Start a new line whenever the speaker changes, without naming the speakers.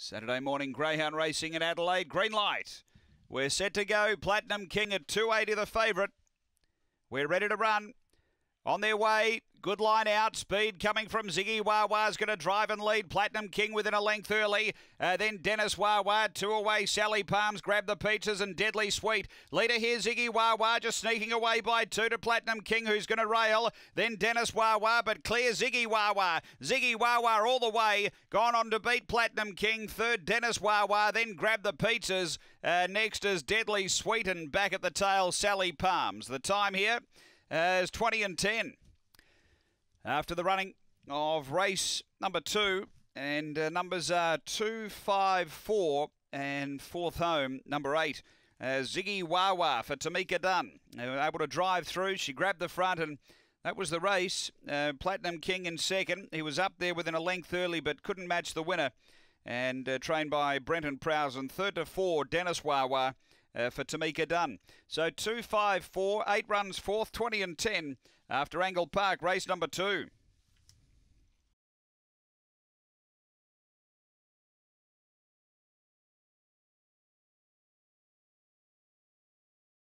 Saturday morning greyhound racing in Adelaide. Green light. We're set to go. Platinum King at 280 the favourite. We're ready to run. On their way, Good line out, speed coming from Ziggy is going to drive and lead. Platinum King within a length early. Uh, then Dennis Wawa, two away. Sally Palms grab the peaches and Deadly Sweet. Leader here, Ziggy Wawa just sneaking away by two to Platinum King, who's going to rail. Then Dennis Wawa, but clear Ziggy Wawa. Ziggy Wawa all the way. Gone on to beat Platinum King. Third, Dennis Wawa. Then grab the peaches. Uh, next is Deadly Sweet and back at the tail, Sally Palms. The time here as 20 and 10 after the running of race number two. And uh, numbers are two, five, four, and fourth home, number 8. Uh, Ziggy Wawa for Tamika Dunn. able to drive through. She grabbed the front and that was the race. Uh, Platinum King in second. He was up there within a length early but couldn't match the winner. And uh, trained by Brenton Prowse. And third to four, Dennis Wawa uh, for Tamika Dunn. So 2 5 4, 8 runs fourth, 20 and 10 after Angle Park, race number two.